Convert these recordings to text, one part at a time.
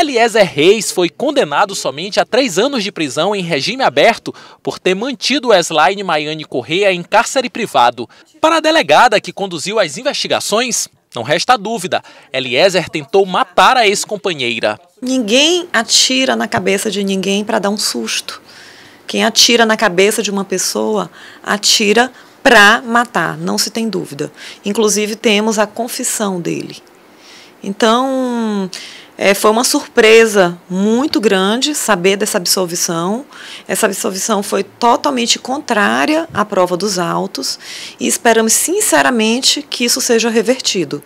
Eliezer Reis foi condenado somente a três anos de prisão em regime aberto por ter mantido Wesline Maiane Correia em cárcere privado. Para a delegada que conduziu as investigações, não resta dúvida, Eliezer tentou matar a ex-companheira. Ninguém atira na cabeça de ninguém para dar um susto. Quem atira na cabeça de uma pessoa, atira para matar, não se tem dúvida. Inclusive, temos a confissão dele. Então, é, foi uma surpresa muito grande saber dessa absolvição. Essa absolvição foi totalmente contrária à prova dos autos e esperamos sinceramente que isso seja revertido.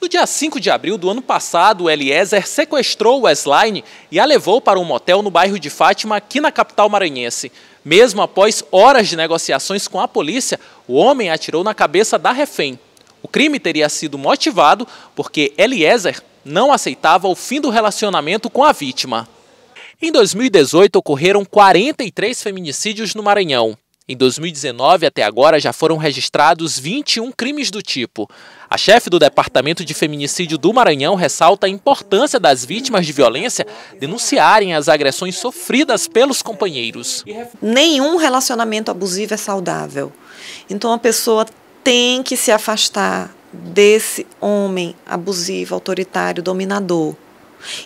No dia 5 de abril do ano passado, Eliezer sequestrou Wesline e a levou para um motel no bairro de Fátima, aqui na capital maranhense. Mesmo após horas de negociações com a polícia, o homem atirou na cabeça da refém. O crime teria sido motivado porque Eliezer não aceitava o fim do relacionamento com a vítima. Em 2018 ocorreram 43 feminicídios no Maranhão. Em 2019 até agora já foram registrados 21 crimes do tipo. A chefe do Departamento de Feminicídio do Maranhão ressalta a importância das vítimas de violência denunciarem as agressões sofridas pelos companheiros. Nenhum relacionamento abusivo é saudável. Então a pessoa tem que se afastar desse homem abusivo, autoritário, dominador.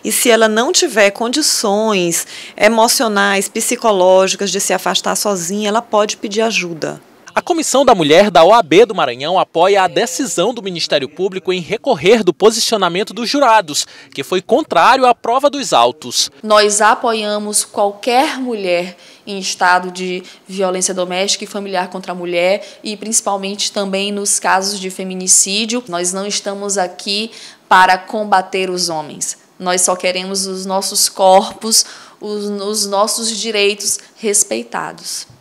E se ela não tiver condições emocionais, psicológicas de se afastar sozinha, ela pode pedir ajuda. A Comissão da Mulher da OAB do Maranhão apoia a decisão do Ministério Público em recorrer do posicionamento dos jurados, que foi contrário à prova dos autos. Nós apoiamos qualquer mulher em estado de violência doméstica e familiar contra a mulher e principalmente também nos casos de feminicídio. Nós não estamos aqui para combater os homens. Nós só queremos os nossos corpos, os, os nossos direitos respeitados.